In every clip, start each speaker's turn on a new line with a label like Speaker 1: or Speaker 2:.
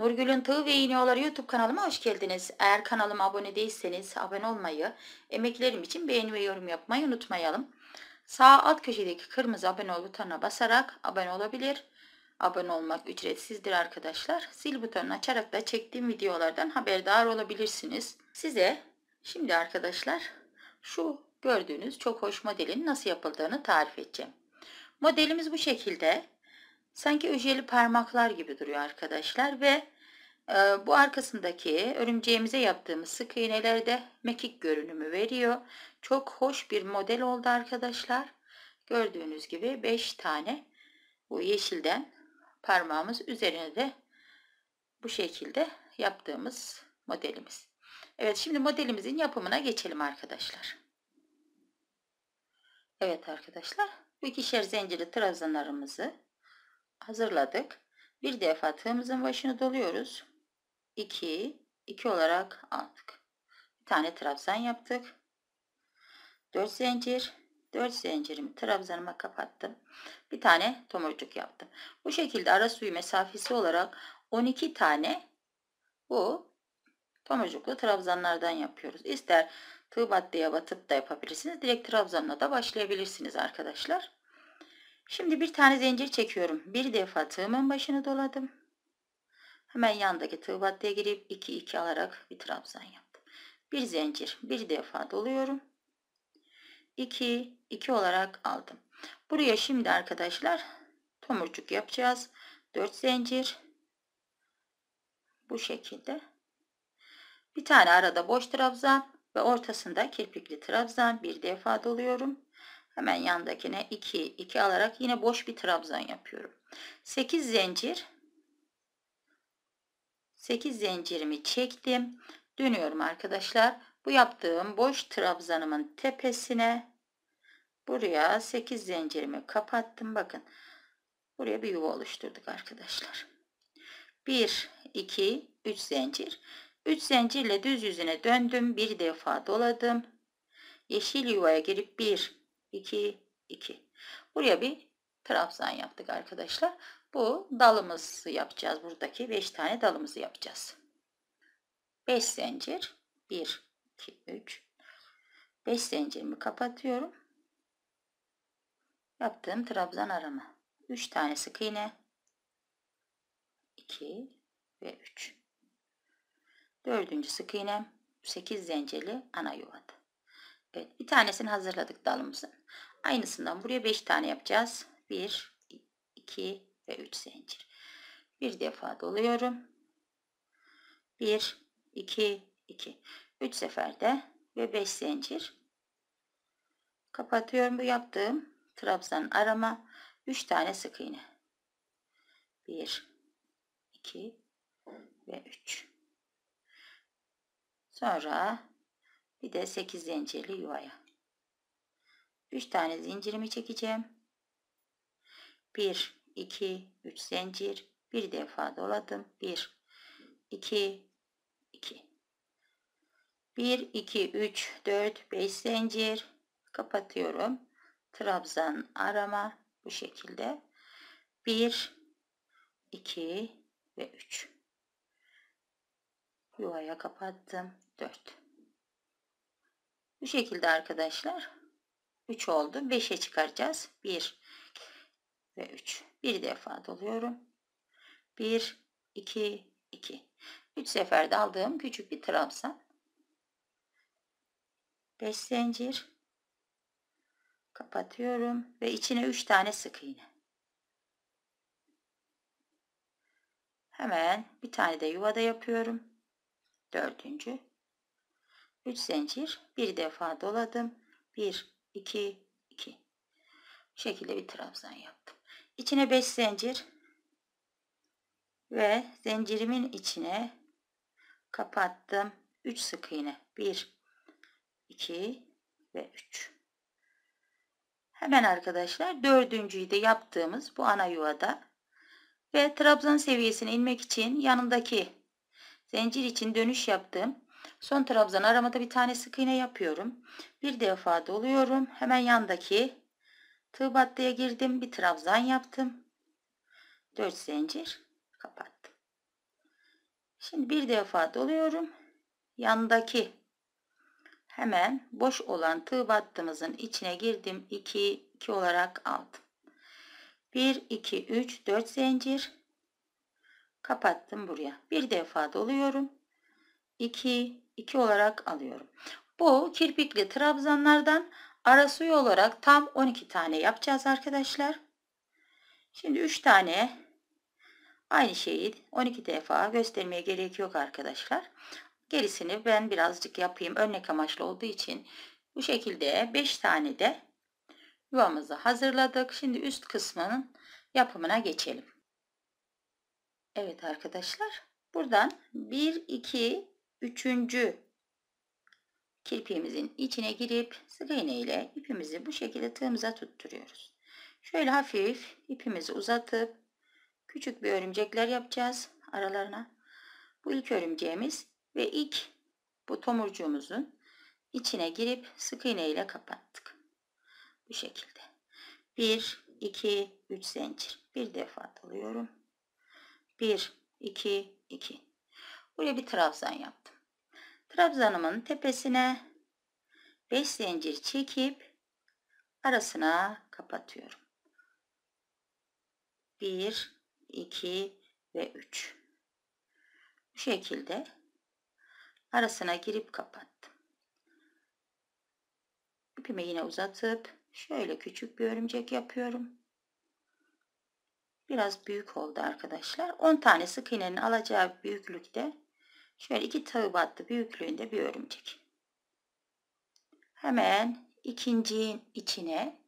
Speaker 1: Nurgül'ün Tığı ve İğneoları YouTube kanalıma hoş geldiniz. Eğer kanalıma abone değilseniz abone olmayı, emeklerim için beğeni ve yorum yapmayı unutmayalım. Sağ alt köşedeki kırmızı abone ol butonuna basarak abone olabilir. Abone olmak ücretsizdir arkadaşlar. Zil butonunu açarak da çektiğim videolardan haberdar olabilirsiniz. Size şimdi arkadaşlar şu gördüğünüz çok hoş modelin nasıl yapıldığını tarif edeceğim. Modelimiz bu şekilde. Sanki öjeli parmaklar gibi duruyor arkadaşlar ve e, bu arkasındaki örümceğimize yaptığımız sık iğnelerde mekik görünümü veriyor. Çok hoş bir model oldu arkadaşlar. Gördüğünüz gibi 5 tane bu yeşilden parmağımız üzerine de bu şekilde yaptığımız modelimiz. Evet şimdi modelimizin yapımına geçelim arkadaşlar. Evet arkadaşlar bu ikişer zincirli trabzanlarımızı hazırladık. Bir defa tığımızın başını doluyoruz. 2, 2 olarak aldık. Bir tane trabzan yaptık. 4 zincir, 4 zincirimi trabzanıma kapattım. Bir tane tomurcuk yaptım. Bu şekilde ara suyu mesafesi olarak 12 tane bu tomurcuklu trabzanlardan yapıyoruz. İster tığ battıya batıp da yapabilirsiniz. Direkt trabzanla da başlayabilirsiniz arkadaşlar. Şimdi bir tane zincir çekiyorum. Bir defa tığımın başını doladım. Hemen yandaki tığ battıya girip 2 2 alarak bir trabzan yaptım. Bir zincir bir defa doluyorum. 2 2 olarak aldım. Buraya şimdi arkadaşlar tomurcuk yapacağız. 4 zincir bu şekilde. Bir tane arada boş trabzan ve ortasında kirpikli trabzan bir defa doluyorum. Hemen yandakine 2, 2 alarak yine boş bir trabzan yapıyorum. 8 zincir. 8 zincirimi çektim. Dönüyorum arkadaşlar. Bu yaptığım boş trabzanımın tepesine buraya 8 zincirimi kapattım. Bakın buraya bir yuva oluşturduk arkadaşlar. 1, 2, 3 zincir. 3 zincirle düz yüzüne döndüm. Bir defa doladım. Yeşil yuvaya girip 1, 2, 2. Buraya bir trabzan yaptık arkadaşlar. Bu dalımızı yapacağız. Buradaki 5 tane dalımızı yapacağız. 5 zincir. 1, 2, 3. 5 zincirimi kapatıyorum. Yaptığım trabzan arama. 3 tane sık iğne. 2 ve 3. Dördüncü sık iğnem 8 zincirli ana yuvada. Evet bir tanesini hazırladık dalımızın. Aynısından buraya 5 tane yapacağız. 1, 2 ve 3 zincir. Bir defa doluyorum. 1, 2, 2. 3 seferde ve 5 zincir. Kapatıyorum bu yaptığım trabzan arama 3 tane sık iğne. 1 2 ve 3. Sonra bir de 8 zincirli yuvaya. 3 tane zincirimi çekeceğim. 1, 2, 3 zincir. Bir defa doladım. 1, 2, 2. 1, 2, 3, 4, 5 zincir. Kapatıyorum. Trabzan arama bu şekilde. 1, 2 ve 3. Yuvaya kapattım. 4. Bu şekilde arkadaşlar 3 oldu. 5'e çıkaracağız. 1 ve 3. Bir defa doluyorum. 1, 2, 2. 3 seferde aldığım küçük bir trabzan. 5 zincir. Kapatıyorum ve içine 3 tane sık iğne. Hemen bir tane de yuvada yapıyorum. Dördüncü. 3 zincir bir defa doladım 1 2 2 bu şekilde bir trabzan yaptım içine 5 zincir ve zincirimin içine kapattım 3 sık iğne 1 2 ve 3 hemen arkadaşlar dördüncüyü de yaptığımız bu ana yuvada ve trabzan seviyesine inmek için yanındaki zincir için dönüş yaptım Son trabzan aramada bir tane sık iğne yapıyorum. Bir defa doluyorum. Hemen yandaki tığ battıya girdim. Bir trabzan yaptım. 4 zincir kapattım. Şimdi bir defa doluyorum. Yandaki hemen boş olan tığ battımızın içine girdim. 2 2 olarak aldım. 1 2 3 4 zincir kapattım buraya. Bir defa doluyorum. 2, 2 olarak alıyorum. Bu kirpikli trabzanlardan arası olarak tam 12 tane yapacağız arkadaşlar. Şimdi 3 tane aynı şeyi 12 defa göstermeye gerek yok arkadaşlar. Gerisini ben birazcık yapayım. Örnek amaçlı olduğu için bu şekilde 5 tane de yuvamızı hazırladık. Şimdi üst kısmının yapımına geçelim. Evet arkadaşlar buradan 1, 2, Üçüncü kirpiğimizin içine girip sık iğne ile ipimizi bu şekilde tığımıza tutturuyoruz. Şöyle hafif ipimizi uzatıp küçük bir örümcekler yapacağız aralarına. Bu ilk örümceğimiz ve ilk bu tomurcuğumuzun içine girip sık iğne ile kapattık. Bu şekilde. 1, 2, 3 zincir. Bir defa alıyorum. 1, 2, 2. Buraya bir trabzan yaptım. Trabzanımın tepesine 5 zincir çekip arasına kapatıyorum. 1, 2 ve 3. Bu şekilde arasına girip kapattım. İpimi yine uzatıp şöyle küçük bir örümcek yapıyorum. Biraz büyük oldu arkadaşlar. 10 tane sık iğnenin alacağı büyüklükte Şöyle iki tığ büyüklüğünde bir örümcek. Hemen ikincinin içine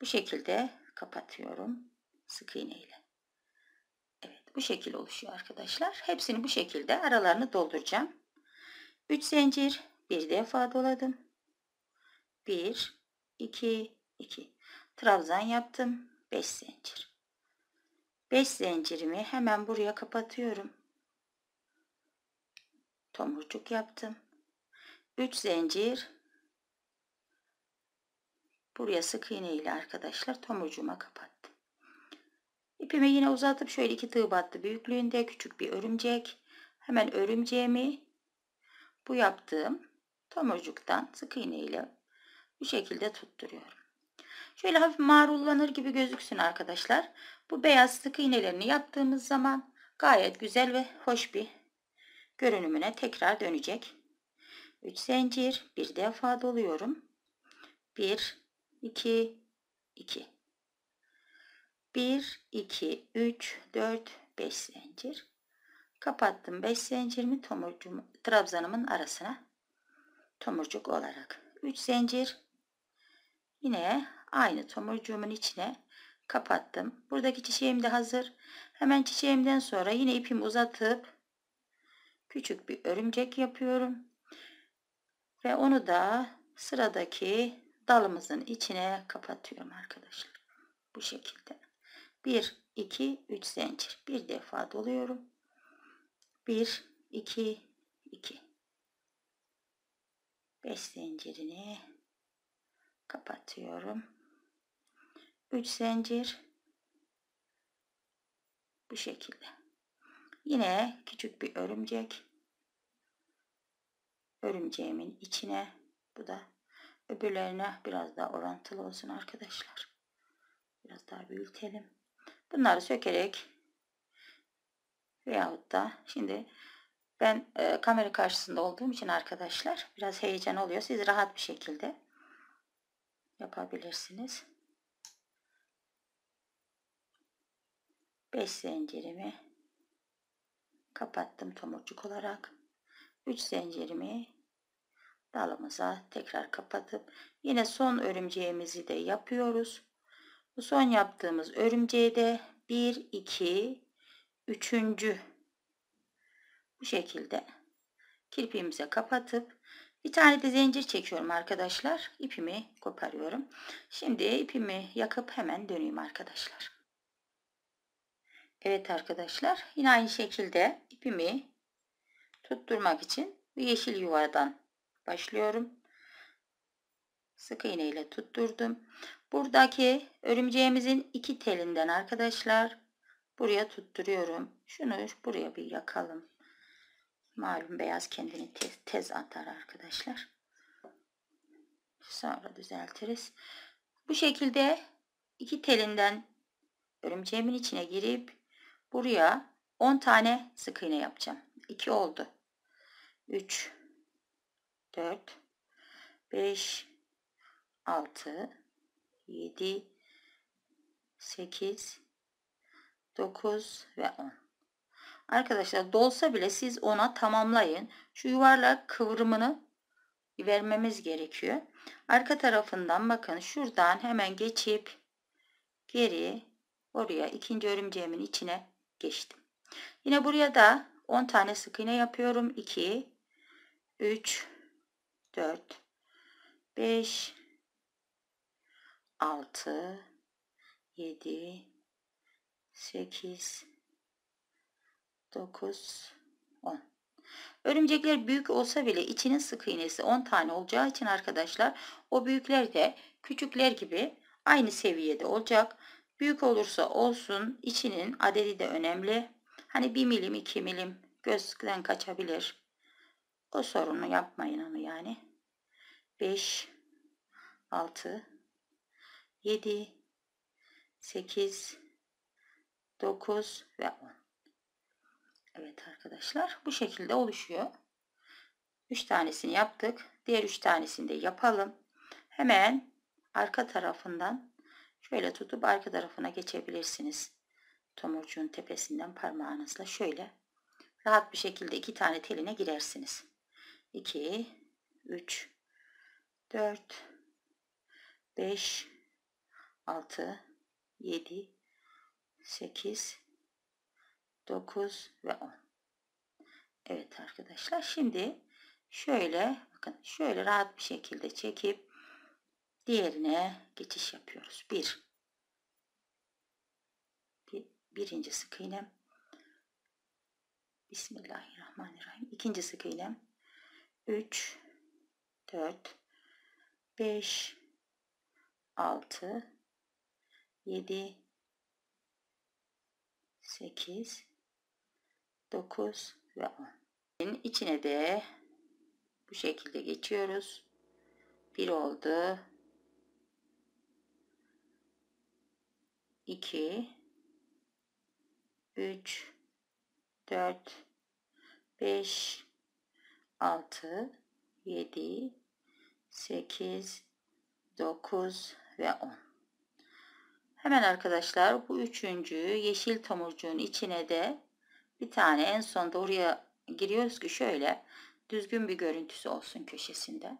Speaker 1: bu şekilde kapatıyorum sık iğneyle. Evet bu şekil oluşuyor arkadaşlar. Hepsini bu şekilde aralarını dolduracağım. 3 zincir bir defa doladım. 1 2 2 trabzan yaptım. 5 zincir. 5 zincirimi hemen buraya kapatıyorum tomurcuk yaptım 3 zincir buraya sık iğne ile arkadaşlar tomurcuğuma kapattım ipimi yine uzatıp şöyle iki tığ battı büyüklüğünde küçük bir örümcek hemen örümceğimi bu yaptığım tomurcuktan sık iğne ile bu şekilde tutturuyorum şöyle hafif marullanır gibi gözüksün arkadaşlar bu beyaz sık iğnelerini yaptığımız zaman gayet güzel ve hoş bir görünümüne tekrar dönecek. 3 zincir bir defa doluyorum. 1 2 2 1 2 3 4 5 zincir kapattım 5 zincirimi tomurcuğum trabzanımın arasına tomurcuk olarak 3 zincir yine aynı tomurcuğumun içine kapattım buradaki çiçeğim de hazır hemen çiçeğimden sonra yine ipimi uzatıp küçük bir örümcek yapıyorum. Ve onu da sıradaki dalımızın içine kapatıyorum arkadaşlar. Bu şekilde. 1, 2, 3 zincir. Bir defa doluyorum. 1, 2, 2. 5 zincirini kapatıyorum. 3 zincir bu şekilde. Yine küçük bir örümcek. Örümceğimin içine bu da öbürlerine biraz daha orantılı olsun arkadaşlar. Biraz daha büyütelim. Bunları sökerek veyahut da şimdi ben e, kamera karşısında olduğum için arkadaşlar biraz heyecan oluyor. Siz rahat bir şekilde yapabilirsiniz. 5 zincirimi kapattım tomurcuk olarak. 3 zincirimi dalımıza tekrar kapatıp yine son örümceğimizi de yapıyoruz. Bu son yaptığımız örümceğe de 1 2 3. bu şekilde kirpiğimize kapatıp bir tane de zincir çekiyorum arkadaşlar. İpimi koparıyorum. Şimdi ipimi yakıp hemen döneyim arkadaşlar. Evet arkadaşlar yine aynı şekilde ipimi tutturmak için bu yeşil yuvadan başlıyorum. Sık iğne ile tutturdum. Buradaki örümceğimizin iki telinden arkadaşlar buraya tutturuyorum. Şunu buraya bir yakalım. Malum beyaz kendini tez, tez atar arkadaşlar. Sonra düzeltiriz. Bu şekilde iki telinden örümceğimin içine girip buraya 10 tane sık iğne yapacağım. 2 oldu. 3 4 5 6 7 8 9 ve 10. Arkadaşlar dolsa bile siz ona tamamlayın. Şu yuvarlak kıvrımını vermemiz gerekiyor. Arka tarafından bakın şuradan hemen geçip geri oraya ikinci örümceğimin içine geçtim. Yine buraya da 10 tane sık iğne yapıyorum. 2, 3, 4, 5, 6, 7, 8, 9, 10. Örümcekler büyük olsa bile içinin sık iğnesi 10 tane olacağı için arkadaşlar o büyükler de küçükler gibi aynı seviyede olacak. Büyük olursa olsun içinin adedi de önemli. Hani bir milim iki milim gözden kaçabilir. O sorunu yapmayın onu yani. 5 6 7 8 9 ve 10 Evet arkadaşlar bu şekilde oluşuyor. 3 tanesini yaptık. Diğer 3 tanesini de yapalım. Hemen arka tarafından şöyle tutup arka tarafına geçebilirsiniz tomurcuğun tepesinden parmağınızla şöyle rahat bir şekilde iki tane teline girersiniz. 2, 3, 4, 5, 6, 7, 8, 9 ve 10. Evet arkadaşlar şimdi şöyle bakın şöyle rahat bir şekilde çekip diğerine geçiş yapıyoruz. 1 Birinci sık iğnem. Bismillahirrahmanirrahim. İkinci sık iğnem. 3 4 5 6 7 8 9 ve 10. İçine de bu şekilde geçiyoruz. 1 oldu. 2 3 4 5 6 7 8 9 ve 10 hemen arkadaşlar bu üçüncü yeşil tomurcuğun içine de bir tane en son doğruya giriyoruz ki şöyle düzgün bir görüntüsü olsun köşesinde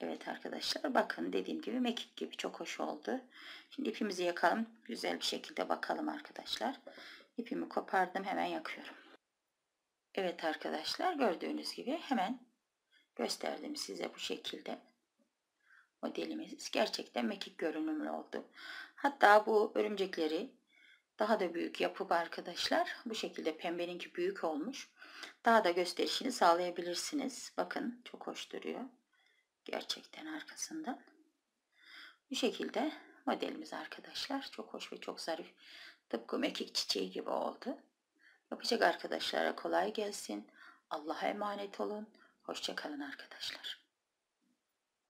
Speaker 1: Evet arkadaşlar bakın dediğim gibi mekik gibi çok hoş oldu. Şimdi ipimizi yakalım. Güzel bir şekilde bakalım arkadaşlar. İpimi kopardım hemen yakıyorum. Evet arkadaşlar gördüğünüz gibi hemen gösterdim size bu şekilde. Modelimiz gerçekten mekik görünümlü oldu. Hatta bu örümcekleri daha da büyük yapıp arkadaşlar bu şekilde pembeninki büyük olmuş. Daha da gösterişini sağlayabilirsiniz. Bakın çok hoş duruyor. Gerçekten arkasından. Bu şekilde modelimiz arkadaşlar. Çok hoş ve çok zarif Tıpkı mekik çiçeği gibi oldu. Yapacak arkadaşlara kolay gelsin. Allah'a emanet olun. Hoşçakalın arkadaşlar.